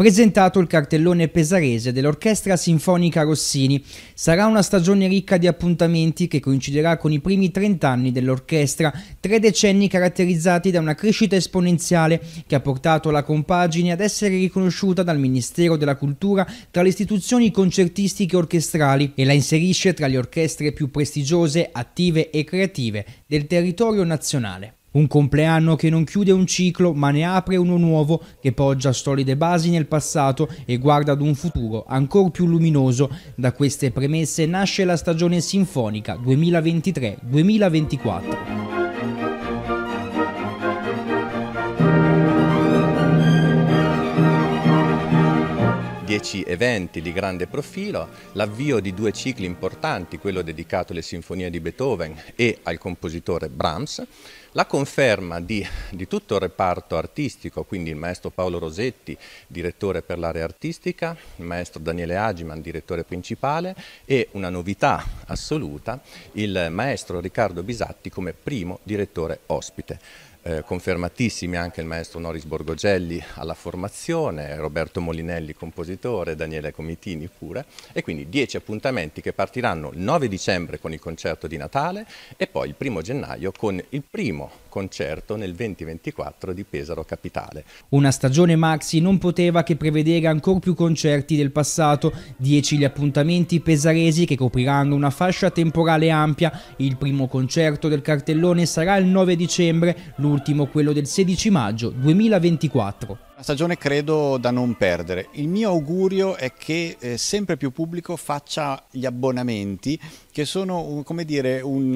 presentato il cartellone pesarese dell'Orchestra Sinfonica Rossini. Sarà una stagione ricca di appuntamenti che coinciderà con i primi 30 anni dell'orchestra, tre decenni caratterizzati da una crescita esponenziale che ha portato la compagine ad essere riconosciuta dal Ministero della Cultura tra le istituzioni concertistiche orchestrali e la inserisce tra le orchestre più prestigiose, attive e creative del territorio nazionale. Un compleanno che non chiude un ciclo ma ne apre uno nuovo che poggia solide basi nel passato e guarda ad un futuro ancora più luminoso. Da queste premesse nasce la stagione sinfonica 2023-2024. dieci eventi di grande profilo, l'avvio di due cicli importanti, quello dedicato alle sinfonie di Beethoven e al compositore Brahms, la conferma di, di, tutto il reparto artistico, quindi il maestro Paolo Rosetti, direttore per l'area artistica, il maestro Daniele Agiman, direttore principale e una novità assoluta, il maestro Riccardo Bisatti come primo direttore ospite. Eh, confermatissimi anche il maestro Noris Borgogelli alla formazione, Roberto Molinelli compositore, Daniele Comitini pure e quindi dieci appuntamenti che partiranno il 9 dicembre con il concerto di Natale e poi il primo gennaio con il primo concerto nel 2024 di Pesaro Capitale. Una stagione maxi non poteva che prevedere ancora più concerti del passato, dieci gli appuntamenti pesaresi che copriranno una fascia temporale ampia, il primo concerto del cartellone sarà il 9 dicembre, l'ultimo quello del 16 maggio 2024. Una stagione credo da non perdere. Il mio augurio è che eh, sempre più pubblico faccia gli abbonamenti che sono un, come dire, un,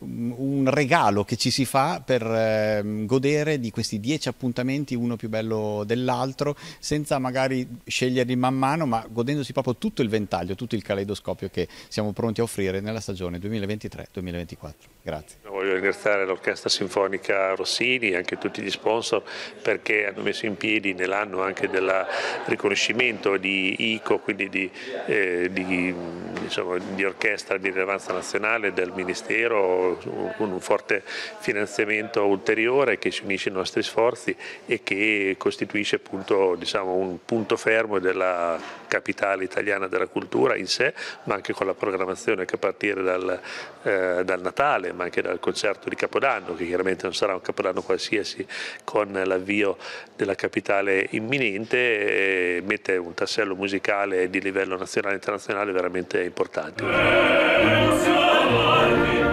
uh, un regalo che ci si fa per uh, godere di questi dieci appuntamenti, uno più bello dell'altro, senza magari sceglierli man mano, ma godendosi proprio tutto il ventaglio, tutto il caleidoscopio che siamo pronti a offrire nella stagione 2023-2024. Grazie. Voglio ringraziare l'Orchestra Sinfonica Rossini e anche tutti gli sponsor perché hanno messo in piedi piedi nell'anno anche del riconoscimento di ICO, quindi di, eh, di, diciamo, di, orchestra di rilevanza nazionale del Ministero, con un forte finanziamento ulteriore che si unisce ai nostri sforzi e che costituisce appunto diciamo, un punto fermo della capitale italiana della cultura in sé, ma anche con la programmazione che a partire dal, eh, dal Natale, ma anche dal concerto di Capodanno, che chiaramente non sarà un Capodanno qualsiasi, con l'avvio della capitale capitale imminente e eh, mette un tassello musicale di livello nazionale e internazionale veramente importante.